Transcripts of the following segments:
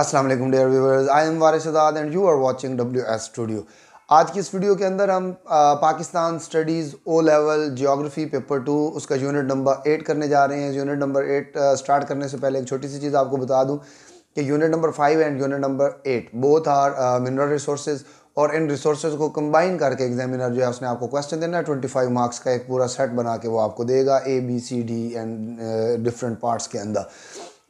अस्सलाम वालेकुम dear viewers I am Waris Azad and you are watching W S studio आज की इस वीडियो के अंदर हम आ, Pakistan studies O level geography paper two उसका यूनिट नंबर एट करने जा रहे हैं यूनिट नंबर एट स्टार्ट करने से पहले एक छोटी सी चीज़ आपको बता दूं कि unit number five and unit number eight both are mineral resource और इन रिसोर्स को कंबाइन करके एग्जामिनर जो है उसने आपको क्वेश्चन देना है ट्वेंटी फाइव मार्क्स का एक पूरा सेट बना के वो आपको देगा A B C D and different parts के अंदर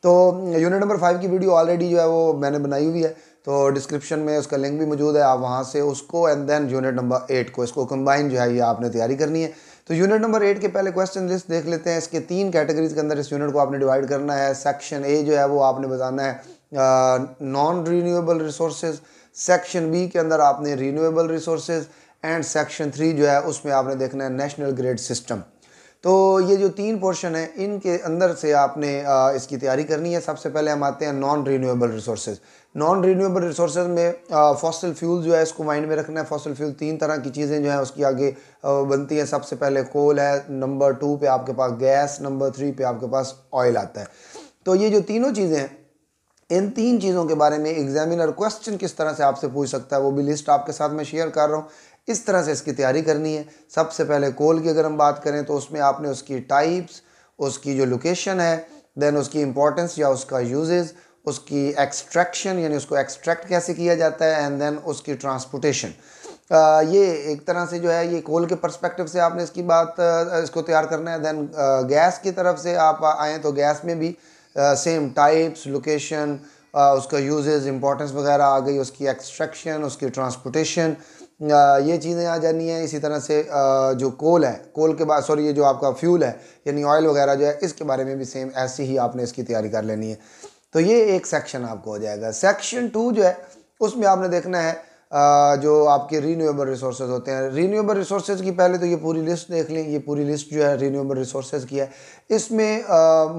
तो यूनिट नंबर फाइव की वीडियो ऑलरेडी जो है वो मैंने बनाई हुई है तो डिस्क्रिप्शन में उसका लिंक भी मौजूद है आप वहाँ से उसको and then unit number eight को इसको कंबाइन जो है ये आपने तैयारी करनी है तो यूनिट नंबर एट के पहले क्वेश्चन लिस्ट देख लेते हैं इसके तीन कैटेगरीज के अंदर इस यूनिट को आपने डिवाइड करना है सेक्शन ए जो है वो आपने बताना है non renewable resources section B के अंदर आपने renewable resources and section three जो है उसमें आपने देखना है नेशनल ग्रेड सिस्टम तो ये जो तीन पोर्शन है इनके अंदर से आपने इसकी तैयारी करनी है सबसे पहले हम आते हैं non renewable resources non renewable resource में फॉसिल फ्यूल जो है इसको माइंड में रखना है फॉसिल फ्यूल तीन तरह की चीज़ें जो हैं उसकी आगे बनती हैं सबसे पहले कोल है नंबर टू पे आपके पास गैस नंबर थ्री पे आपके पास ऑयल आता है तो ये जो तीनों चीज़ें हैं इन तीन चीज़ों के बारे में एग्जामिनर क्वेश्चन किस तरह से आपसे पूछ सकता है वो भी लिस्ट आपके साथ मैं शेयर कर रहा हूँ इस तरह से इसकी तैयारी करनी है सबसे पहले कोल की अगर हम बात करें तो उसमें आपने उसकी टाइप्स उसकी जो लोकेशन है देन उसकी इंपॉर्टेंस या उसका यूजेज़ उसकी एक्सट्रैक्शन यानी उसको एक्सट्रैक्ट कैसे किया जाता है एंड देन उसकी ट्रांसपोर्टेशन ये एक तरह से जो है ये कोल के पर्सपेक्टिव से आपने इसकी बात इसको तैयार करना है देन गैस की तरफ से आप आएँ तो गैस में भी सेम टाइप्स लोकेशन उसका यूजेज इंपॉर्टेंस वगैरह आ गई उसकी एक्सट्रैक्शन उसकी ट्रांसपोर्टेशन ये चीज़ें आ जानी है इसी तरह से जो कोल है कोल के बाद सॉरी ये जो आपका फ्यूल है यानी ऑयल वगैरह जो है इसके बारे में भी सेम ऐसी ही आपने इसकी तैयारी कर लेनी है तो ये एक सेक्शन आपको हो जाएगा सेक्शन टू जो है उसमें आपने देखना है जो आपके रीन्यूएबल रिसोर्सेज होते हैं रीन्यूएबल रिसोर्सेज की पहले तो ये पूरी लिस्ट देख लें ये पूरी लिस्ट जो है रीन्यूएबल रिसोर्सेज की है इसमें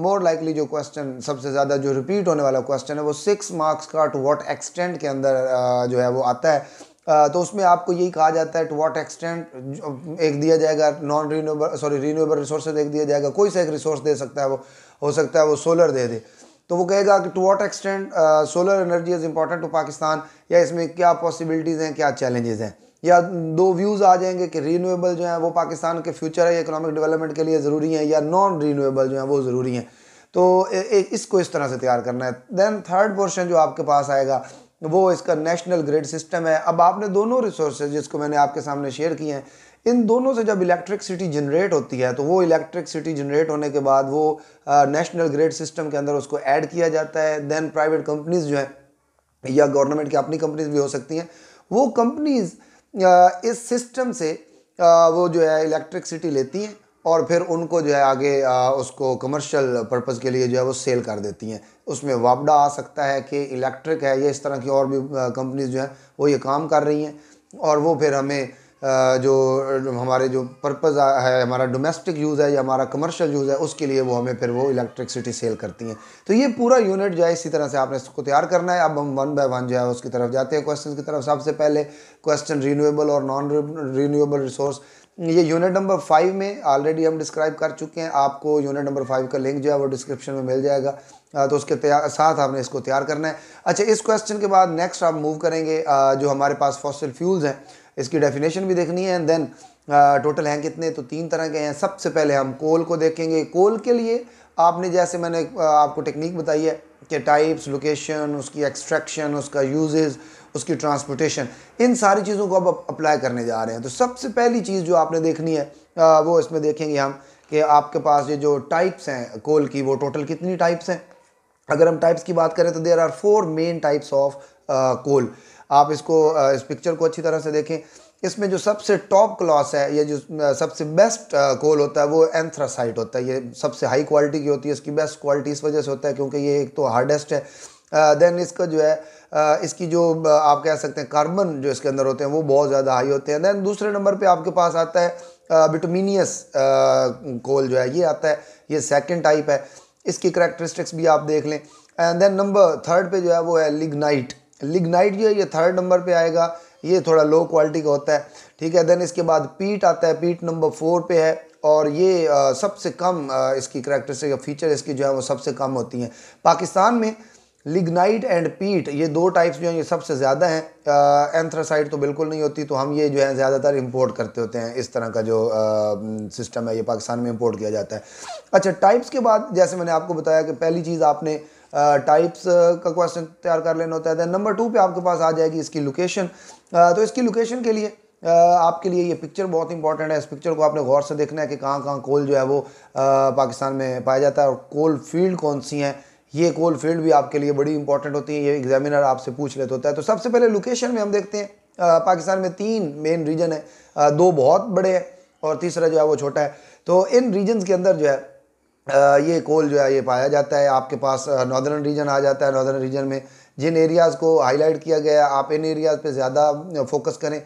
मोर लाइकली जो क्वेश्चन सबसे ज़्यादा जो रिपीट होने वाला क्वेश्चन है वो सिक्स मार्क्स का टू वॉट एक्सटेंट के अंदर uh, जो है वो आता है तो उसमें आपको यही कहा जाता है टू वॉट एक्सटेंट एक दिया जाएगा non renewable sorry renewable resource एक दिया जाएगा कोई सा एक रिसोर्स दे सकता है वो हो सकता है वो सोलर दे दे तो वो कहेगा कि to what extent solar energy is important to Pakistan या इसमें क्या पॉसिबिलिटीज़ हैं क्या चैलेंजेस हैं या दो व्यूज़ आ जाएंगे कि रीनूएबल जो है वो पाकिस्तान के फ्यूचर है इकोनॉमिक डेवलपमेंट के लिए ज़रूरी है या नॉन रीनूएबल जो है वो ज़रूरी हैं तो ए, ए, इसको इस तरह से तैयार करना है देन थर्ड पोर्शन जो आपके पास आएगा वो इसका नेशनल ग्रिड सिस्टम है अब आपने दोनों रिसोर्स जिसको मैंने आपके सामने शेयर किए हैं इन दोनों से जब इलेक्ट्रिकसिटी जनरेट होती है तो वो इलेक्ट्रिकसिटी जनरेट होने के बाद वो नेशनल ग्रेड सिस्टम के अंदर उसको ऐड किया जाता है देन प्राइवेट कंपनीज जो हैं या गवर्नमेंट की अपनी कंपनीज भी हो सकती हैं वो कंपनीज इस सिस्टम से वो जो है इलेक्ट्रिकसिटी लेती हैं और फिर उनको जो है आगे आ, उसको कमर्शियल पर्पज़ के लिए जो है वो सेल कर देती हैं उसमें वापडा आ सकता है कि इलेक्ट्रिक है या इस तरह की और भी कंपनीज जो हैं वो ये काम कर रही हैं और वो फिर हमें आ, जो हमारे जो पर्पज़ है हमारा डोमेस्टिक यूज़ है या हमारा कमर्शियल यूज़ है उसके लिए वो हमें फिर वो इलेक्ट्रिकसिटी सेल करती हैं तो ये पूरा यूनिट जो है इसी तरह से आपने इसको तैयार करना है अब हम वन बाय वन जो है उसकी तरफ जाते हैं क्वेश्चन की तरफ सबसे पहले क्वेश्चन रीनूएबल और नॉन रीन्यूएबल रिसोर्स ये यूनिट नंबर फाइव में ऑलरेडी हम डिस्क्राइब कर चुके हैं आपको यूनिट नंबर फाइव का लिंक जो है वो डिस्क्रिप्शन में मिल जाएगा तो उसके साथ आपने इसको तैयार करना है अच्छा इस क्वेश्चन के बाद नेक्स्ट आप मूव करेंगे जो हमारे पास फॉसिल फ्यूल्स हैं इसकी डेफिनेशन भी देखनी है एंड देन टोटल हैं कितने तो तीन तरह के हैं सबसे पहले हम कोल को देखेंगे कोल के लिए आपने जैसे मैंने आपको टेक्निक बताई है कि टाइप्स लोकेशन उसकी एक्सट्रैक्शन उसका यूजेज उसकी ट्रांसपोर्टेशन इन सारी चीज़ों को अब अप्लाई करने जा रहे हैं तो सबसे पहली चीज़ जो आपने देखनी है वो इसमें देखेंगे हम कि आपके पास ये जो टाइप्स हैं कोल की वो टोटल कितनी टाइप्स हैं अगर हम टाइप्स की बात करें तो there are four main types of coal आप इसको uh, इस पिक्चर को अच्छी तरह से देखें इसमें जो सबसे टॉप क्लास है ये जो सबसे बेस्ट कोल होता है वो एंथ्रासाइट होता है ये सबसे हाई क्वालिटी की होती है इसकी बेस्ट क्वालिटी इस वजह से होता है क्योंकि ये एक तो हार्डेस्ट है देन इसका जो है इसकी जो आप कह सकते हैं कार्बन जो इसके अंदर होते हैं वो बहुत ज़्यादा हाई होते हैं दैन दूसरे नंबर पे आपके पास आता है विटामिनियस कोल जो है ये आता है ये सेकंड टाइप है इसकी करेक्टरिस्टिक्स भी आप देख लें एंड देन नंबर थर्ड पे जो है वो है लिग्नाइट लिग्नाइट जो है ये थर्ड नंबर पे आएगा ये थोड़ा लो क्वालिटी का होता है ठीक है देन इसके बाद पीट आता है पीट नंबर फोर पे है और ये सबसे कम इसकी करेक्टरिस्टिक फीचर इसकी जो है वो सबसे कम होती हैं पाकिस्तान में लिग्नाइट एंड पीट ये दो टाइप्स जो हैं ये सबसे ज़्यादा हैं एंथ्रासाइट तो बिल्कुल नहीं होती तो हम ये जो है ज़्यादातर इंपोर्ट करते होते हैं इस तरह का जो सिस्टम है ये पाकिस्तान में इंपोर्ट किया जाता है अच्छा टाइप्स के बाद जैसे मैंने आपको बताया कि पहली चीज़ आपने टाइप्स का क्वेश्चन तैयार कर लेना होता है नंबर टू पर आपके पास आ जाएगी इसकी लोकेशन तो इसकी लोकेशन के लिए आपके लिए ये पिक्चर बहुत इंपॉर्टेंट है इस पिक्चर को आपने गौर से देखना है कि कहाँ कहाँ कोल जो है वो पाकिस्तान में पाया जाता है और कोल फील्ड कौन सी हैं ये कोल फील्ड भी आपके लिए बड़ी इंपॉर्टेंट होती है ये एग्जामिनर आपसे पूछ लेता होता है तो सबसे पहले लोकेशन में हम देखते हैं पाकिस्तान में तीन मेन रीजन है दो बहुत बड़े हैं और तीसरा जो है वो छोटा है तो इन रीजन्स के अंदर जो है ये कोल जो है ये पाया जाता है आपके पास नॉर्दर्न रीजन आ जाता है नॉर्दर्न रीजन में जिन एरियाज़ को हाईलाइट किया गया है आप इन एरियाज़ पे ज़्यादा फोकस करें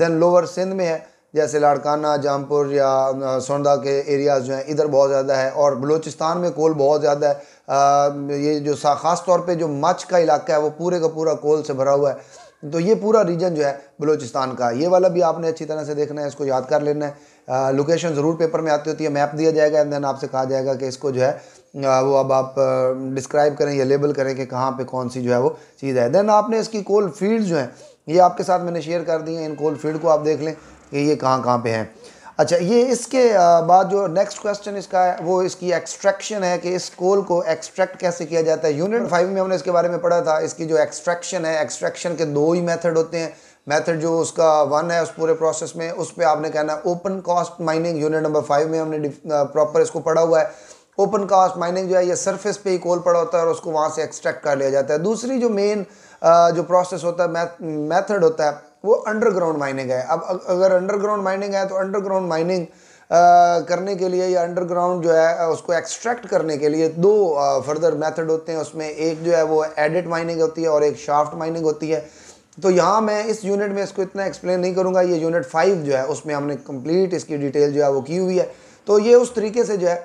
देन लोअर सिंध में है जैसे लाड़काना जामपुर या सोनदा के एरियाज़ जो हैं इधर बहुत ज़्यादा है और बलूचिस्तान में कोल बहुत ज़्यादा है ये जो ख़ास तौर पे जो मच का इलाका है वो पूरे का पूरा कोल से भरा हुआ है तो ये पूरा रीजन जो है बलूचिस्तान का ये वाला भी आपने अच्छी तरह से देखना है इसको याद कर लेना है लोकेशन ज़रूर पेपर में आती होती है मैप दिया जाएगा एंड देन आपसे कहा जाएगा कि इसको जो है आ, वो अब आप डिस्क्राइब करें या लेबल करें कि कहाँ पे कौन सी जो है वो चीज़ है देन आपने इसकी कोल फील्ड जो हैं ये आपके साथ मैंने शेयर कर दी हैं इन कोल फील्ड को आप देख लें कि ये कहाँ कहाँ पर हैं अच्छा ये इसके बाद जो नेक्स्ट क्वेश्चन इसका है वो इसकी एक्सट्रैक्शन है कि इस कोल को एक्सट्रैक्ट कैसे किया जाता है यूनिट फाइव में हमने इसके बारे में पढ़ा था इसकी जो एक्सट्रैक्शन है एक्सट्रैक्शन के दो ही मेथड होते हैं मेथड जो उसका वन है उस पूरे प्रोसेस में उस पर आपने कहना है open cast mining unit number five में हमने प्रॉपर इसको पढ़ा हुआ है ओपन कास्ट माइनिंग जो है ये सरफेस पे ही कोल पड़ा होता है और उसको वहाँ से एक्सट्रैक्ट कर लिया जाता है दूसरी जो मेन जो प्रोसेस होता है मेथड होता है वो अंडरग्राउंड माइनिंग है अब अगर अंडरग्राउंड माइनिंग है तो अंडरग्राउंड माइनिंग करने के लिए या अंडरग्राउंड जो है उसको एक्सट्रैक्ट करने के लिए दो फर्दर मेथड होते हैं उसमें एक जो है वो एडिट माइनिंग होती है और एक शाफ्ट माइनिंग होती है तो यहाँ मैं इस यूनिट में इसको इतना एक्सप्लेन नहीं करूँगा ये यूनिट फाइव जो है उसमें हमने कंप्लीट इसकी डिटेल जो है वो की हुई है तो ये उस तरीके से जो है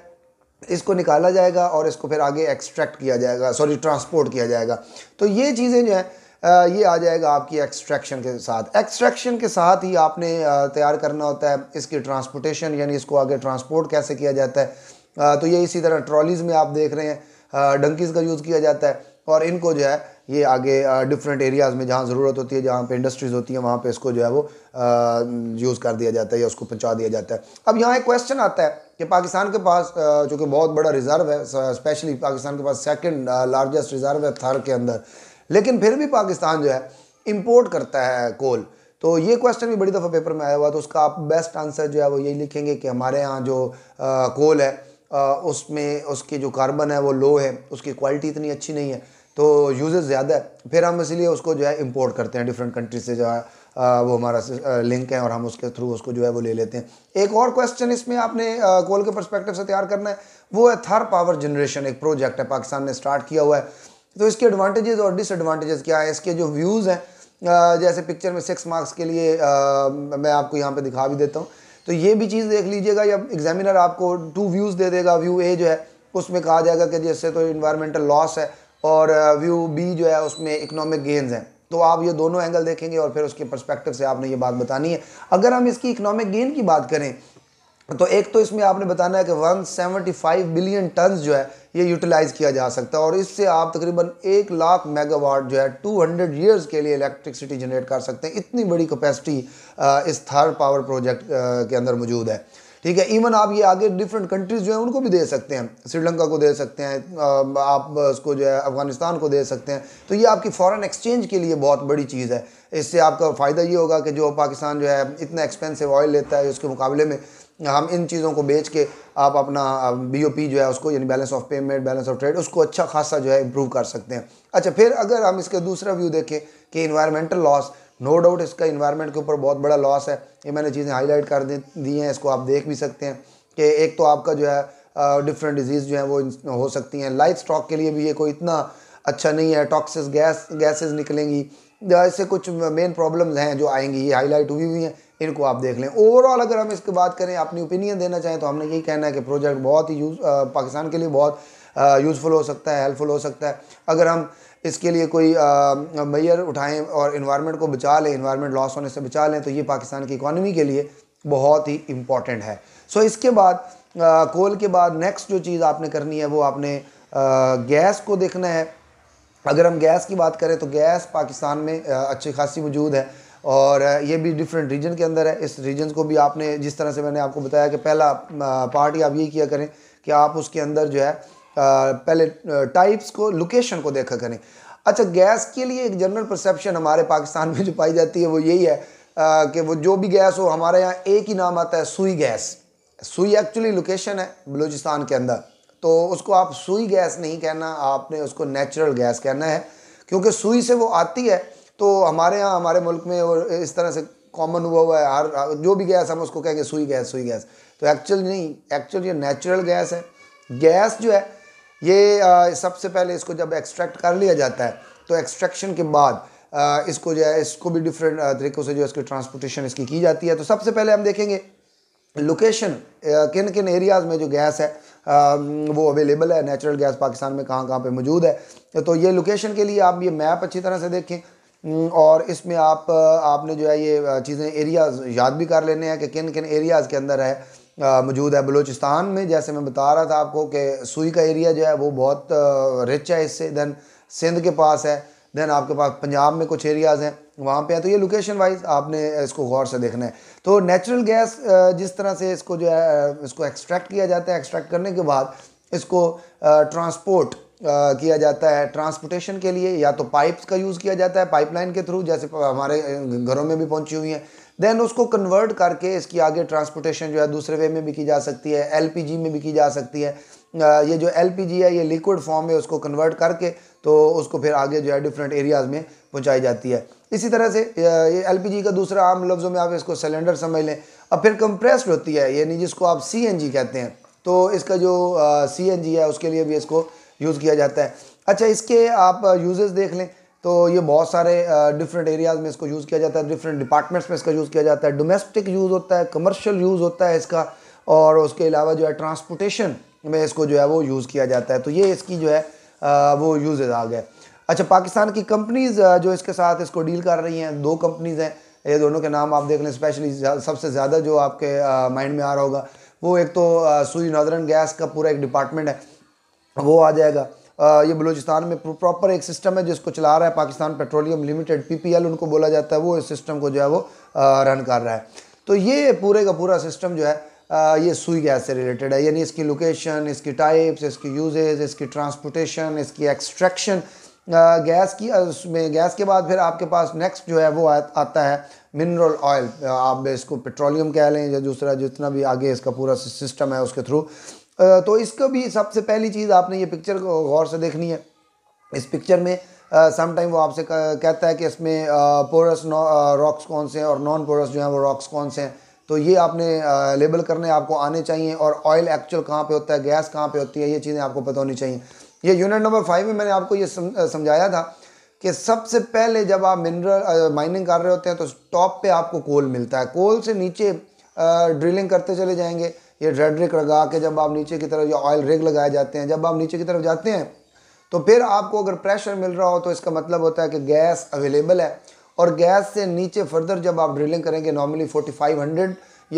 इसको निकाला जाएगा और इसको फिर आगे एक्सट्रैक्ट किया जाएगा सॉरी ट्रांसपोर्ट किया जाएगा तो ये चीज़ें जो है ये आ जाएगा आपकी एक्सट्रैक्शन के साथ एक्सट्रैक्शन के साथ ही आपने तैयार करना होता है इसकी ट्रांसपोर्टेशन यानी इसको आगे ट्रांसपोर्ट कैसे किया जाता है तो ये इसी तरह ट्रॉलीज़ में आप देख रहे हैं डंकीज़ का यूज़ किया जाता है और इनको जो है ये आगे डिफरेंट एरियाज़ में जहाँ ज़रूरत होती है जहाँ पे इंडस्ट्रीज़ होती हैं वहाँ पे इसको जो है वो यूज़ कर दिया जाता है या उसको पहुँचा दिया जाता है अब यहाँ एक क्वेश्चन आता है कि पाकिस्तान के पास चूँकि बहुत बड़ा रिज़र्व है स्पेशली पाकिस्तान के पास सेकेंड लार्जेस्ट रिज़र्व है थर के अंदर लेकिन फिर भी पाकिस्तान जो है इम्पोर्ट करता है कोल तो ये क्वेश्चन भी बड़ी दफ़ा पेपर में आया हुआ तो उसका आप बेस्ट आंसर जो है वो यही लिखेंगे कि हमारे यहाँ जो आ, कोल है आ, उसमें उसकी जो कार्बन है वो लो है उसकी क्वालिटी इतनी अच्छी नहीं है तो यूजेज ज़्यादा है फिर हम इसलिए उसको जो है इम्पोर्ट करते हैं डिफरेंट कंट्री से जो है वो हमारा लिंक है और हम उसके थ्रू उसको जो है वो ले लेते हैं एक और क्वेश्चन इसमें आपने कोल के परस्पेक्टिव से तैयार करना है वो है थर पावर जनरेशन एक प्रोजेक्ट है पाकिस्तान ने स्टार्ट किया हुआ है तो इसके एडवांटेजेस और डिसएडवांटेजेस क्या है इसके जो व्यूज़ हैं जैसे पिक्चर में सिक्स मार्क्स के लिए आ, मैं आपको यहाँ पे दिखा भी देता हूँ तो ये भी चीज़ देख लीजिएगा या एग्जामिनर आपको टू व्यूज़ दे देगा व्यू ए जो है उसमें कहा जाएगा कि जैसे तो इन्वायरमेंटल लॉस है और व्यू बी जो है उसमें इकनॉमिक गेंस हैं तो आप ये दोनों एंगल देखेंगे और फिर उसके परस्पेक्टिव से आपने ये बात बतानी है अगर हम इसकी इकनॉमिक गेन की बात करें तो एक तो इसमें आपने बताना है कि 175 बिलियन टन जो है ये यूटिलाइज़ किया जा सकता है और इससे आप तकरीबन एक लाख मेगावाट जो है 200 ईयर्स के लिए इलेक्ट्रिसिटी जनरेट कर सकते हैं इतनी बड़ी कैपेसिटी इस थर्ड पावर प्रोजेक्ट के अंदर मौजूद है ठीक है इवन आप ये आगे डिफरेंट कंट्रीज़ जो हैं उनको भी दे सकते हैं श्रीलंका को दे सकते हैं आप उसको जो है अफ़गानिस्तान को दे सकते हैं तो ये आपकी फ़ॉरेन एक्सचेंज के लिए बहुत बड़ी चीज़ है इससे आपका फ़ायदा ये होगा कि जो पाकिस्तान जो है इतना एक्सपेंसिव ऑयल लेता है उसके मुकाबले में हम इन चीज़ों को बेच के आप अपना बीओपी जो है उसको यानी balance of payment balance of trade उसको अच्छा खासा जो है इम्प्रूव कर सकते हैं अच्छा फिर अगर हम इसका दूसरा व्यू देखें कि इन्वायरमेंटल लॉस नो डाउट इसका इन्वायरमेंट के ऊपर बहुत बड़ा लॉस है ये मैंने चीज़ें हाईलाइट कर दी हैं इसको आप देख भी सकते हैं कि एक तो आपका जो है डिफरेंट डिजीज़ जो है वो हो सकती हैं लाइफ स्टॉक के लिए भी ये कोई इतना अच्छा नहीं है टॉक्सिस गैस गैसेज निकलेंगी ऐसे कुछ मेन प्रॉब्लम्स हैं जो आएंगी ये हाईलाइट हुई हुई हैं इनको आप देख लें ओवरऑल अगर हम इसकी बात करें अपनी ओपिनियन देना चाहें तो हमने यही कहना है कि प्रोजेक्ट बहुत ही यूज पाकिस्तान के लिए बहुत यूज़फुल हो सकता है हेल्पफुल हो सकता है अगर हम इसके लिए कोई मैयर उठाएं और इन्वायरमेंट को बचा लें इन्वायरमेंट लॉस होने से बचा लें तो ये पाकिस्तान की इकानमी के लिए बहुत ही इम्पॉर्टेंट है सो so, इसके बाद कोल के बाद नेक्स्ट जो चीज़ आपने करनी है वो आपने आ, गैस को देखना है अगर हम गैस की बात करें तो गैस पाकिस्तान में अच्छी खासी मौजूद है और ये भी डिफरेंट रीजन के अंदर है इस रीजन को भी आपने जिस तरह से मैंने आपको बताया कि पहला पार्ट आप ये किया करें कि आप उसके अंदर जो है पहले टाइप्स को लोकेशन को देखा करें अच्छा गैस के लिए एक जनरल परसेप्शन हमारे पाकिस्तान में जो पाई जाती है वो यही है कि वो जो भी गैस हो हमारे यहाँ एक ही नाम आता है सुई गैस सुई एक्चुअली लोकेशन है बलूचिस्तान के अंदर तो उसको आप सुई गैस नहीं कहना आपने उसको नेचुरल गैस कहना है क्योंकि सुई से वो आती है तो हमारे यहाँ हमारे मुल्क में और इस तरह से कॉमन हुआ हुआ है हर जो भी गैस हम उसको कहेंगे सुई गैस सुई गैस तो एक्चुअल नहीं एक्चुअल ये नेचुरल गैस है गैस जो है ये आ, सबसे पहले इसको जब एक्सट्रैक्ट कर लिया जाता है तो एक्सट्रैक्शन के बाद आ, इसको जो है इसको भी डिफरेंट तरीक़ों से जो है इसकी ट्रांसपोर्टेशन इसकी की जाती है तो सबसे पहले हम देखेंगे लोकेशन किन किन एरियाज़ में जो गैस है आ, वो अवेलेबल है नेचुरल गैस पाकिस्तान में कहाँ कहाँ पे मौजूद है तो ये लोकेशन के लिए आप ये मैप अच्छी तरह से देखें हम्म, और इसमें आप आपने जो है ये चीज़ें एरियाज़ याद भी कर लेने हैं कि किन किन एरियाज़ के अंदर है मौजूद है बलूचिस्तान में जैसे मैं बता रहा था आपको कि सुई का एरिया जो है वो बहुत रिच है इससे दैन सिंध के पास है दैन आपके पास पंजाब में कुछ एरियाज़ हैं वहाँ पे है तो ये लोकेशन वाइज आपने इसको गौर से देखना है तो नेचुरल गैस जिस तरह से इसको जो है इसको एक्सट्रैक्ट किया जाता है एक्सट्रैक्ट करने के बाद इसको ट्रांसपोर्ट किया जाता है ट्रांसपोर्टेशन के लिए या तो पाइप्स का यूज़ किया जाता है पाइपलाइन के थ्रू जैसे हमारे घरों में भी पहुंची हुई हैं देन उसको कन्वर्ट करके इसकी आगे ट्रांसपोर्टेशन जो है दूसरे वे में भी की जा सकती है एलपीजी में भी की जा सकती है ये जो एलपीजी है ये लिक्विड फॉर्म में उसको कन्वर्ट करके तो उसको फिर आगे जो है डिफरेंट एरियाज़ में पहुँचाई जाती है इसी तरह से ये एल का दूसरा आम लफ्ज़ों में आप इसको सिलेंडर समझ लें अब फिर कंप्रेस्ड होती है यानी जिसको आप सी कहते हैं तो इसका जो सी है उसके लिए भी इसको यूज़ किया जाता है अच्छा इसके आप यूजेस uh, देख लें तो ये बहुत सारे डिफरेंट uh, एरियाज़ में इसको यूज़ किया जाता है डिफरेंट डिपार्टमेंट्स में इसका यूज़ किया जाता है डोमेस्टिक यूज़ होता है कमर्शियल यूज़ होता है इसका और उसके अलावा जो है ट्रांसपोर्टेशन में इसको जो है वो यूज़ किया जाता है तो ये इसकी जो है uh, वो यूजेज आ गए अच्छा पाकिस्तान की कंपनीज़ जो इसके साथ इसको डील कर रही हैं दो कंपनीज़ हैं ये दोनों के नाम आप देख लें स्पेशली सबसे ज़्यादा जो आपके माइंड में आ रहा होगा वो एक तो सुई नॉर्दर्न गैस का पूरा एक डिपार्टमेंट है वो आ जाएगा आ, ये बलूचिस्तान में प्रॉपर एक सिस्टम है जिसको चला रहा है पाकिस्तान पेट्रोलियम लिमिटेड पीपीएल उनको बोला जाता है वो इस सिस्टम को जो है वो रन कर रहा है तो ये पूरे का पूरा सिस्टम जो है आ, ये सुई गैस से रिलेटेड है यानी इसकी लोकेशन इसकी टाइप्स इसकी यूजेज इसकी ट्रांसपोर्टेशन इसकी एक्सट्रैक्शन गैस की उसमें गैस के बाद फिर आपके पास नेक्स्ट जो है वो आ, आता है मिनरल ऑयल आप इसको पेट्रोलियम कह लें या दूसरा जितना भी आगे इसका पूरा सिस्टम है उसके थ्रू तो इसको भी सबसे पहली चीज़ आपने ये पिक्चर को गौर से देखनी है इस पिक्चर में समटाइम वो आपसे कहता है कि इसमें पोरस रॉक्स कौन से हैं और नॉन पोरस जो हैं वो रॉक्स कौन से हैं तो ये आपने लेबल करने आपको आने चाहिए और ऑयल एक्चुअल कहाँ पे होता है गैस कहाँ पे होती है ये चीज़ें आपको पता होनी चाहिए ये यूनिट नंबर फाइव में मैंने आपको ये समझाया था कि सबसे पहले जब आप मिनरल माइनिंग कर रहे होते हैं तो टॉप पे आपको कोल मिलता है कोल से नीचे ड्रिलिंग करते चले जाएंगे ये रेड रिक लगा के जब आप नीचे की तरफ या ऑयल रिग लगाए जाते हैं जब आप नीचे की तरफ जाते हैं तो फिर आपको अगर प्रेशर मिल रहा हो तो इसका मतलब होता है कि गैस अवेलेबल है और गैस से नीचे फर्दर जब आप ड्रिलिंग करेंगे नॉर्मली 4500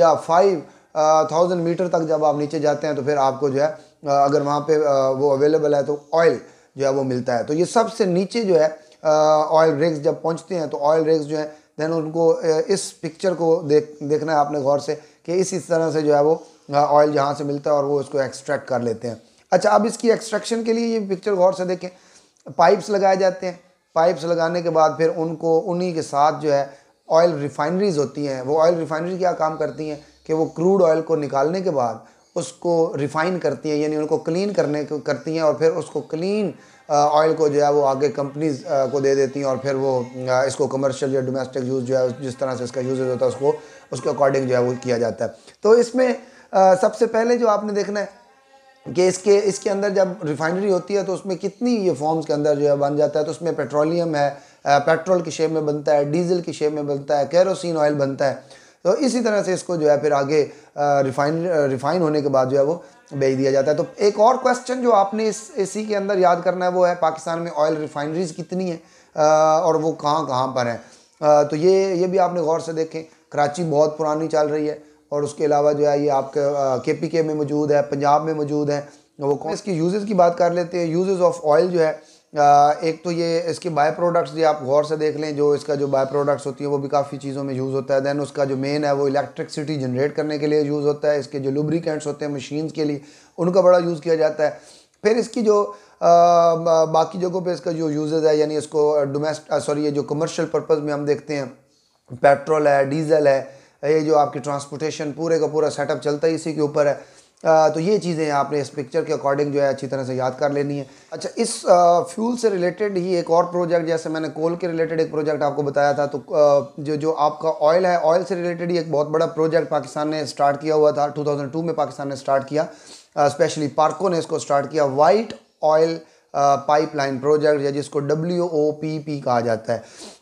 या 5000 मीटर uh, तक जब आप नीचे जाते हैं तो फिर आपको जो है uh, अगर वहाँ पे uh, वो अवेलेबल है तो ऑयल जो है वो मिलता है तो ये सबसे नीचे जो है ऑयल रेग्स जब पहुँचते हैं तो ऑयल रेग्स जो है देन उनको इस पिक्चर को देख देखना है आपने गौर से कि इसी तरह से जो है वो ऑयल जहाँ से मिलता है और वो इसको एक्सट्रैक्ट कर लेते हैं अच्छा अब इसकी एक्सट्रैक्शन के लिए ये पिक्चर गौर से देखें पाइप्स लगाए जाते हैं पाइप्स लगाने के बाद फिर उनको उन्हीं के साथ जो है ऑयल रिफाइनरीज होती हैं वो ऑयल रिफाइनरी क्या काम करती हैं कि वो क्रूड ऑयल को निकालने के बाद उसको रिफ़ाइन करती हैं यानी उनको क्लीन करने करती हैं और फिर उसको क्लीन ऑयल को जो है वो आगे कंपनीज को दे देती हैं और फिर वो इसको कमर्शियल या डोमेस्टिक यूज़ जो है जिस तरह से इसका यूज़ होता है उसको उसके अकॉर्डिंग जो है वो किया जाता है तो इसमें सबसे पहले जो आपने देखना है कि इसके इसके अंदर जब रिफाइनरी होती है तो उसमें कितनी ये फॉर्म्स के अंदर जो है बन जाता है तो उसमें पेट्रोलियम है पेट्रोल की शेप में बनता है डीजल की शेप में बनता है कैरोसिन ऑयल बनता है तो इसी तरह से इसको जो है फिर आगे रिफाइन रिफाइन होने के बाद जो है वो बेच दिया जाता है तो एक और क्वेश्चन जो आपने इस इसी के अंदर याद करना है वो है पाकिस्तान में ऑयल रिफाइनरीज कितनी है और वो कहाँ कहाँ पर हैं तो ये ये भी आपने गौर से देखें कराची बहुत पुरानी चल रही है और उसके अलावा जो है ये आपके के पी के में मौजूद है पंजाब में मौजूद है वो कौन इसकी यूजेज़ की बात कर लेते हैं यूजेज़ ऑफ ऑयल जो है एक तो ये इसके बाय प्रोडक्ट्स ये आप गौर से देख लें जो इसका जो बाय प्रोडक्ट्स होती है वो भी काफ़ी चीज़ों में यूज़ होता है दैन उसका जो मेन है वो इलेक्ट्रिकसिटी जनरेट करने के लिए यूज़ होता है इसके जो लुब्रिकेंट्स होते हैं मशीन्स के लिए उनका बड़ा यूज़ किया जाता है फिर इसकी जो आ, बाकी जगहों पे इसका जो यूजेज़ है यानी इसको डोमेस्ट सॉरी ये जो कमर्शियल पर्पज़ में हम देखते हैं पेट्रोल है डीजल है ये जो आपकी ट्रांसपोर्टेशन पूरे का पूरा सेटअप चलता ही इसी के ऊपर है आ, तो ये चीज़ें आपने इस पिक्चर के अकॉर्डिंग जो है अच्छी तरह से याद कर लेनी है अच्छा इस आ, फ्यूल से रिलेटेड ही एक और प्रोजेक्ट जैसे मैंने कोल के रिलेटेड एक प्रोजेक्ट आपको बताया था तो आ, जो जो आपका ऑयल है ऑयल से रिलेटेड ही एक बहुत बड़ा प्रोजेक्ट पाकिस्तान ने स्टार्ट किया हुआ था टू में पाकिस्तान ने स्टार्ट किया स्पेशली पार्को ने इसको स्टार्ट किया वाइट ऑयल पाइपलाइन प्रोजेक्ट या जिसको डब्ल्यू ओ पी पी कहा जाता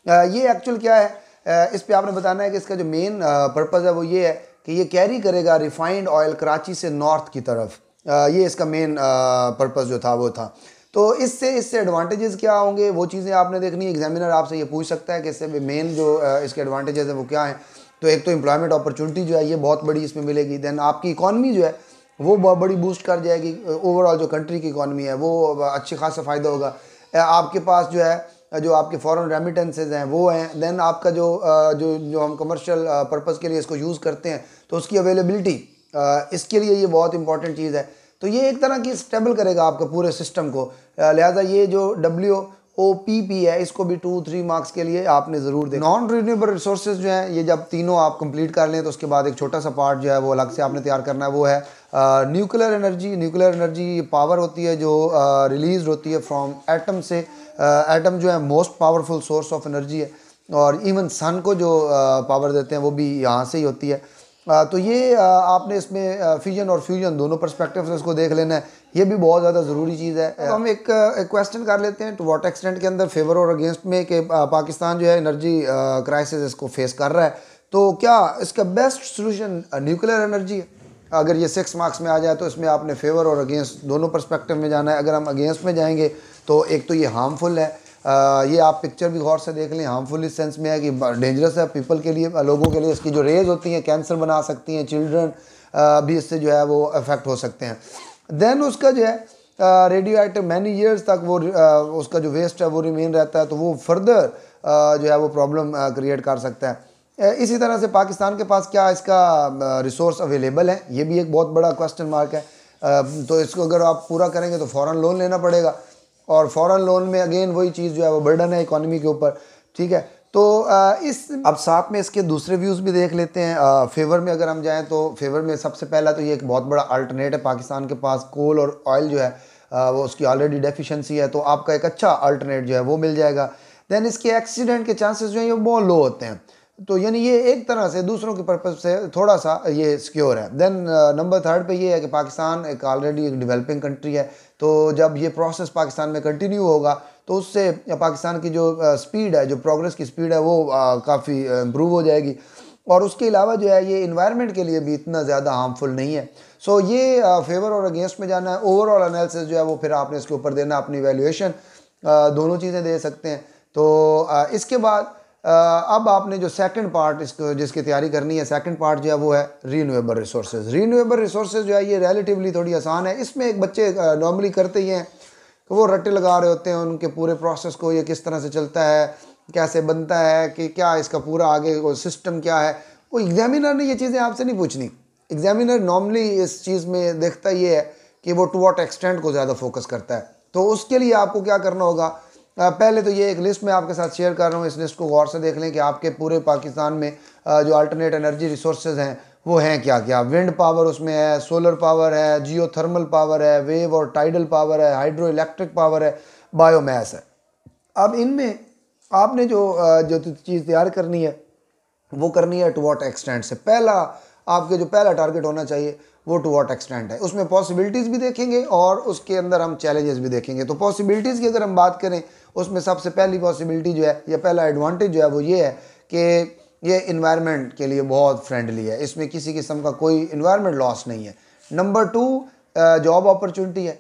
है ये एक्चुअल क्या है इस पर आपने बताना है कि इसका जो मेन पर्पज़ है वो ये है कि ये कैरी करेगा रिफाइंड ऑयल कराची से नॉर्थ की तरफ ये इसका मेन पर्पज़ जो था वो था तो इससे इससे एडवांटेजेस क्या होंगे वो चीज़ें आपने देखनी है एग्जामिनर आपसे ये पूछ सकता है कि इससे मेन जो इसके एडवांटेजेस हैं वो क्या हैं तो एक तो एम्प्लॉयमेंट अपॉर्चुनिटी जो है ये बहुत बड़ी इसमें मिलेगी देन आपकी इकॉनमी जो है वो बहुत बड़ी बूस्ट कर जाएगी ओवरऑल जो कंट्री की इकॉनमी है वो अच्छी खासा फ़ायदा होगा आपके पास जो है जो आपके फॉरेन रेमिटेंसेज हैं वो हैं देन आपका जो जो जो हम कमर्शियल पर्पज़ के लिए इसको यूज़ करते हैं तो उसकी अवेलेबिलिटी इसके लिए ये बहुत इंपॉर्टेंट चीज़ है तो ये एक तरह की स्टेबल करेगा आपका पूरे सिस्टम को लिहाजा ये जो डब्ल्यू ओ पी पी है इसको भी टू थ्री मार्क्स के लिए आपने ज़रूर देखा नॉन रिन्यूएबल रिसोर्सेज जो हैं ये जब तीनों आप कंप्लीट कर लें तो उसके बाद एक छोटा सा पार्ट जो है वो अलग से आपने तैयार करना है वो है nuclear energy nuclear energy power होती है जो रिलीज़ होती है फ्रॉम एटम से एटम uh, जो है most powerful source of energy है और इवन सन को जो पावर uh, देते हैं वो भी यहाँ से ही होती है uh, तो ये आपने इसमें फ्यूजन और फ्यूजन दोनों परस्पेक्टिव से इसको देख लेना है ये भी बहुत ज़्यादा ज़रूरी चीज़ है तो हम एक क्वेश्चन कर लेते हैं टू वॉट एक्सटेंट के अंदर फेवर और अगेंस्ट में कि पाकिस्तान जो है एनर्जी क्राइसिस इसको फेस कर रहा है तो क्या इसका बेस्ट सोल्यूशन न्यूक्लियर एनर्जी है अगर ये सिक्स मार्क्स में आ जाए तो इसमें आपने फेवर और अगेंस्ट दोनों परस्पेक्टिव में जाना है अगर हम अगेंस्ट में जाएंगे तो एक तो ये हार्मफुल है आ, ये आप पिक्चर भी गौर से देख लें हार्मफुल इस सेंस में है कि डेंजरस है पीपल के लिए लोगों के लिए इसकी जो रेज होती हैं कैंसर बना सकती हैं चिल्ड्रन भी इससे जो है वो अफेक्ट हो सकते हैं देन उसका जो है रेडियो आइटम मैनी ईयर्स तक वो आ, उसका जो वेस्ट है वो रिमेन रहता है तो वो फर्दर जो है वो प्रॉब्लम क्रिएट कर सकता है इसी तरह से पाकिस्तान के पास क्या इसका रिसोर्स अवेलेबल है ये भी एक बहुत बड़ा क्वेश्चन मार्क है तो इसको अगर आप पूरा करेंगे तो फ़ौर लोन लेना पड़ेगा और फ़ॉरन लोन में अगेन वही चीज़ जो है वो बर्डन है इकोनॉमी के ऊपर ठीक है तो इस अब साथ में इसके दूसरे व्यूज़ भी देख लेते हैं फेवर में अगर हम जाएँ तो फेवर में सबसे पहला तो ये एक बहुत बड़ा अल्टरनेट है पाकिस्तान के पास कोल और ऑयल जो है वो उसकी ऑलरेडी डेफिशिएंसी है तो आपका एक अच्छा अल्टरनेट जो है वो मिल जाएगा दैन इसके एक्सीडेंट के चांसेस जो हैं ये बहुत लो होते हैं तो यानी ये एक तरह से दूसरों के पर्पज़ से थोड़ा सा ये सिक्योर है दैन नंबर थर्ड पर यह है कि पाकिस्तान एक ऑलरेडी एक डिवेलपिंग कंट्री है तो जब ये प्रोसेस पाकिस्तान में कंटिन्यू होगा तो उससे पाकिस्तान की जो स्पीड है जो प्रोग्रेस की स्पीड है वो काफ़ी इम्प्रूव हो जाएगी और उसके अलावा जो है ये इन्वायरमेंट के लिए भी इतना ज़्यादा हार्मफुल नहीं है सो so, ये फेवर और अगेंस्ट में जाना है ओवरऑल एनालिसिस जो है वो फिर आपने इसके ऊपर देना अपनी वैल्यूएशन दोनों चीज़ें दे सकते हैं तो इसके बाद अब आपने जो सेकंड पार्ट इसको जिसकी तैयारी करनी है सेकंड पार्ट जो है वो है रीनुएबल रिसोर्सेज रीनुएबल रिसोर्सेज जो है ये रेलिटिवली थोड़ी आसान है इसमें एक बच्चे नॉर्मली करते ही हैं कि वो रट्टे लगा रहे होते हैं उनके पूरे प्रोसेस को ये किस तरह से चलता है कैसे बनता है कि क्या इसका पूरा आगे सिस्टम क्या है वो एग्जामिनर ने ये चीज़ें आपसे नहीं पूछनी एग्जामिनर नॉर्मली इस चीज़ में देखता ये है कि वो टू वॉट एक्सटेंट को ज़्यादा फोकस करता है तो उसके लिए आपको क्या करना होगा पहले तो ये एक लिस्ट मैं आपके साथ शेयर कर रहा हूँ इस लिस्ट को गौर से देख लें कि आपके पूरे पाकिस्तान में जो अल्टरनेट एनर्जी रिसोर्सेज हैं वो हैं क्या क्या विंड पावर उसमें है सोलर पावर है जियो थर्मल पावर है वेव और टाइडल पावर है हाइड्रो इलेक्ट्रिक पावर है बायोमैस है अब इनमें आपने जो जो चीज़ तैयार करनी है वो करनी है टू वॉट एक्सटेंट से पहला आपके जो पहला टारगेट होना चाहिए वो टू वॉट एक्सटेंट है उसमें पॉसिबिलिटीज़ भी देखेंगे और उसके अंदर हम चैलेंजेस भी देखेंगे तो पॉसिबिलिटीज़ की अगर हम बात करें उसमें सबसे पहली पॉसिबिलिटी जो है या पहला एडवांटेज जो है वो ये है कि ये इन्वायरमेंट के लिए बहुत फ्रेंडली है इसमें किसी किस्म का कोई इन्वायरमेंट लॉस नहीं है नंबर टू जॉब अपॉर्चुनिटी है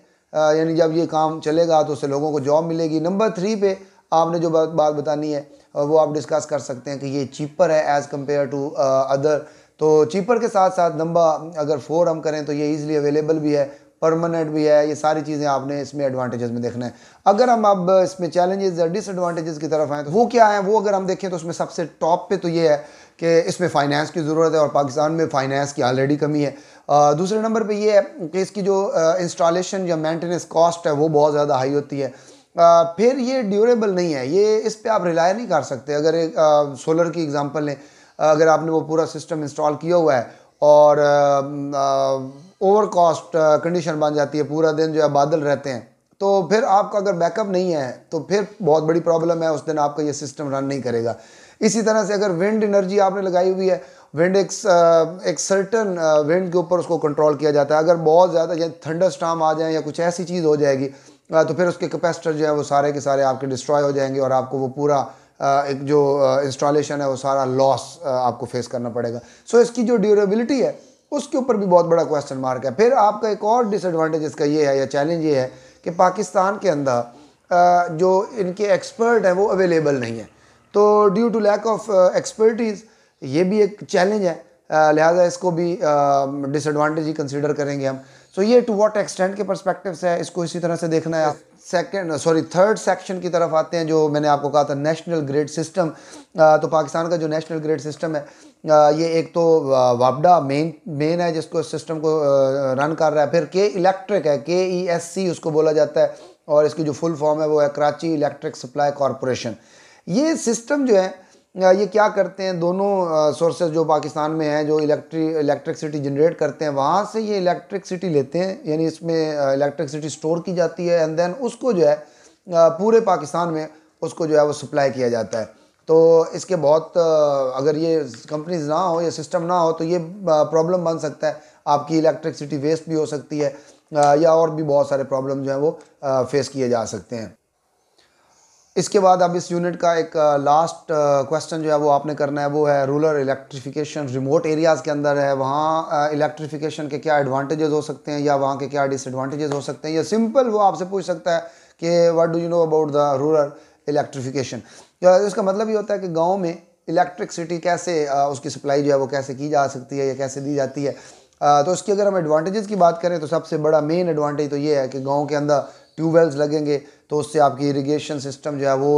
यानी जब ये काम चलेगा तो उससे लोगों को जॉब मिलेगी नंबर थ्री पे आपने जो बात बात बतानी है वो आप डिस्कस कर सकते हैं कि ये चीपर है एज़ कम्पेयर टू अदर तो चीपर के साथ साथ नंबर अगर फोर हम करें तो ये ईज़िली अवेलेबल भी है परमानेंट भी है ये सारी चीज़ें आपने इसमें एडवांटेजेस में देखना है अगर हम अब इसमें चैलेंजेस या डिसएडवांटेजेस की तरफ आएँ तो वो क्या है वो अगर हम देखें तो उसमें सबसे टॉप पे तो ये है कि इसमें फ़ाइनेंस की ज़रूरत है और पाकिस्तान में फ़ाइनेंस की ऑलरेडी कमी है आ, दूसरे नंबर पे ये है कि इसकी जो इंस्टॉलेशन या मैंटेनेंस कॉस्ट है वो बहुत ज़्यादा हाई होती है आ, फिर ये ड्यूरेबल नहीं है ये इस पर आप रिलाय नहीं कर सकते अगर एक, आ, सोलर की एग्ज़ाम्पल लें अगर आपने वो पूरा सिस्टम इंस्टॉल किया हुआ है और ओवर कॉस्ट कंडीशन बन जाती है पूरा दिन जो है बादल रहते हैं तो फिर आपका अगर बैकअप नहीं है तो फिर बहुत बड़ी प्रॉब्लम है उस दिन आपका ये सिस्टम रन नहीं करेगा इसी तरह से अगर विंड एनर्जी आपने लगाई हुई है विंड एक एक सर्टन विंड के ऊपर उसको कंट्रोल किया जाता है अगर बहुत ज़्यादा या थंडर स्टाम आ जाए या कुछ ऐसी चीज़ हो जाएगी तो फिर उसके कैपेसिटर जो है वो सारे के सारे आपके डिस्ट्रॉय हो जाएंगे और आपको वो पूरा एक जो इंस्टॉलेशन है वो सारा लॉस आपको फेस करना पड़ेगा सो इसकी जो ड्यूरेबिलिटी है उसके ऊपर भी बहुत बड़ा क्वेश्चन मार्क है फिर आपका एक और डिसएडवांटेज इसका ये है या चैलेंज ये है कि पाकिस्तान के अंदर जो इनके एक्सपर्ट हैं वो अवेलेबल नहीं है तो due to lack of expertise ये भी एक चैलेंज है लिहाजा इसको भी डिसएडवांटेज ही कंसिडर करेंगे हम सो so, ये टू वॉट एक्सटेंट के परस्पेक्टिव से है इसको इसी तरह से देखना है सेकेंड सॉरी थर्ड सेक्शन की तरफ आते हैं जो मैंने आपको कहा था नेशनल ग्रेड सिस्टम तो पाकिस्तान का जो नेशनल ग्रेड सिस्टम है uh, ये एक तो uh, वापडा मेन मेन है जिसको सिस्टम को रन uh, कर रहा है फिर के इलेक्ट्रिक है के ई एस सी उसको बोला जाता है और इसकी जो फुल फॉर्म है वो है कराची इलेक्ट्रिक सप्लाई कॉरपोरेशन ये सिस्टम जो है ये क्या करते हैं दोनों सोर्सेज जो पाकिस्तान में हैं जो इलेक्ट्री इलेक्ट्रिकसिटी जनरेट करते हैं वहाँ से ये इलेक्ट्रिकसिटी लेते हैं यानी इसमें इलेक्ट्रिकसिटी स्टोर की जाती है एंड देन उसको जो है पूरे पाकिस्तान में उसको जो है वो सप्लाई किया जाता है तो इसके बहुत अगर ये कंपनीज ना हो या सिस्टम ना हो तो ये प्रॉब्लम बन सकता है आपकी इलेक्ट्रिकसिटी वेस्ट भी हो सकती है या और भी बहुत सारे प्रॉब्लम जो हैं वो फेस किए जा सकते हैं इसके बाद अब इस यूनिट का एक लास्ट क्वेश्चन जो है वो आपने करना है वो है रूरल इलेक्ट्रिफिकेशन रिमोट एरियाज़ के अंदर है वहाँ इलेक्ट्रिफिकेशन के क्या एडवांटेजेस हो सकते हैं या वहाँ के क्या डिसएडवांटेजेस हो सकते हैं या सिंपल वो आपसे पूछ सकता है कि what do you know about the rural electrification इसका मतलब ये होता है कि गाँव में इलेक्ट्रिकसिटी कैसे उसकी सप्लाई जो है वो कैसे की जा सकती है या कैसे दी जाती है तो उसकी अगर हम एडवांटेजेस की बात करें तो सबसे बड़ा मेन एडवांटेज तो ये है कि गाँव के अंदर ट्यूबवेल्स लगेंगे तो उससे आपकी इरिगेशन सिस्टम जो है वो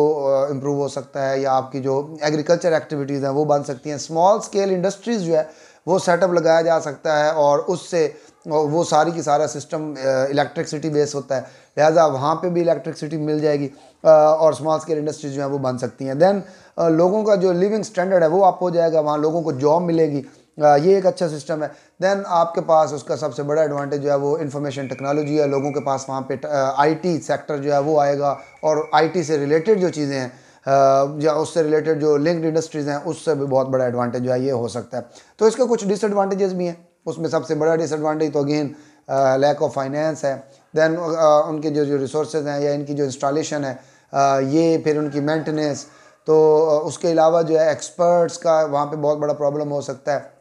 इम्प्रूव हो सकता है या आपकी जो एग्रीकल्चर एक्टिविटीज़ हैं वो बन सकती हैं स्मॉल स्केल इंडस्ट्रीज़ जो है वो सेटअप लगाया जा सकता है और उससे वो सारी की सारा सिस्टम इलेक्ट्रिकसिटी बेस होता है लिहाजा वहाँ पे भी इलेक्ट्रिकसिटी मिल जाएगी और स्मॉल स्केल इंडस्ट्रीज जो हैं वो बन सकती हैं दैन लोगों का जो लिविंग स्टैंडर्ड है वो अप हो जाएगा वहाँ लोगों को जॉब मिलेगी ये एक अच्छा सिस्टम है दैन आपके पास उसका सबसे बड़ा एडवांटेज जो है वो इन्फॉर्मेशन टेक्नोलॉजी है लोगों के पास वहाँ पे आईटी सेक्टर जो है वो आएगा और आईटी से रिलेटेड जो चीज़ें हैं या उससे रिलेटेड जो लिंक्ड इंडस्ट्रीज़ हैं उससे भी बहुत बड़ा एडवांटेज जो है ये हो सकता है तो इसका कुछ डिसएडवांटेजेस भी हैं उसमें सबसे बड़ा डिसएडवांटेज तो अगेन लैक ऑफ फाइनेंस है दैन उनके जो जो रिसोर्सेज हैं या इनकी जो इंस्टॉलेशन है ये फिर उनकी मेंटेनेंस तो उसके अलावा जो है एक्सपर्ट्स का वहाँ पे बहुत बड़ा प्रॉब्लम हो सकता है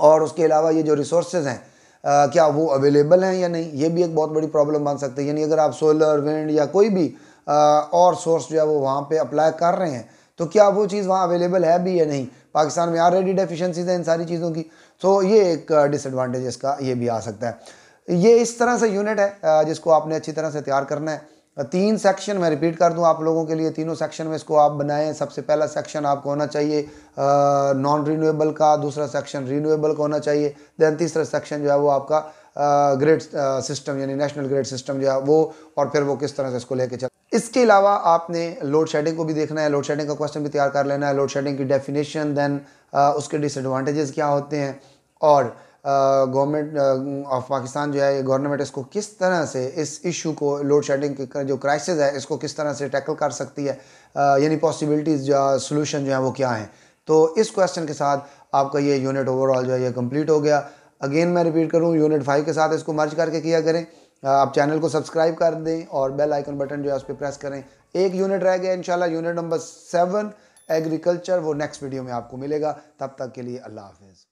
और उसके अलावा ये जो रिसोर्सेज हैं आ, क्या वो अवेलेबल हैं या नहीं ये भी एक बहुत बड़ी प्रॉब्लम बन सकती है यानी अगर आप सोलर विंड या कोई भी आ, और सोर्स जो है वो वहाँ पर अप्लाई कर रहे हैं तो क्या वो चीज़ वहाँ अवेलेबल है भी या नहीं पाकिस्तान में ऑलरेडी डेफिशेंसीज हैं इन सारी चीज़ों की तो ये एक डिसएडवांटेज इसका ये भी आ सकता है ये इस तरह से यूनिट है जिसको आपने अच्छी तरह से तैयार करना है तीन सेक्शन मैं रिपीट कर दूं आप लोगों के लिए तीनों सेक्शन में इसको आप बनाएं सबसे पहला सेक्शन आपको होना चाहिए नॉन रीनूएबल का दूसरा सेक्शन रीनूएबल का होना चाहिए दैन तीसरा सेक्शन जो है वो आपका ग्रेड सिस्टम यानी नेशनल ग्रेड सिस्टम जो है वो और फिर वो किस तरह से इसको लेके चल इसके अलावा आपने लोड शेडिंग को भी देखना है लोड शेडिंग का क्वेश्चन भी तैयार कर लेना है लोड शेडिंग की डेफिनेशन दैन उसके डिसएडवांटेजेस क्या होते हैं और गवर्नमेंट ऑफ पाकिस्तान जो है गवर्नमेंट इसको किस तरह से इस इशू को लोड शेडिंग के जो क्राइसिस है इसको किस तरह से टैकल कर सकती है यानी पॉसिबिलिटीज़ या सोल्यूशन जो है वो क्या हैं तो इस क्वेश्चन के साथ आपका ये यूनिट ओवरऑल जो है ये कंप्लीट हो गया अगेन मैं रिपीट करूँ यूनिट फाइव के साथ इसको मर्ज करके किया करें आप चैनल को सब्सक्राइब कर दें और बेल आइकन बटन जो है उस पर प्रेस करें एक यूनिट रह गया इंशाल्लाह यूनिट नंबर सेवन एग्रीकल्चर वो नेक्स्ट वीडियो में आपको मिलेगा तब तक के लिए अल्लाह हाफिज़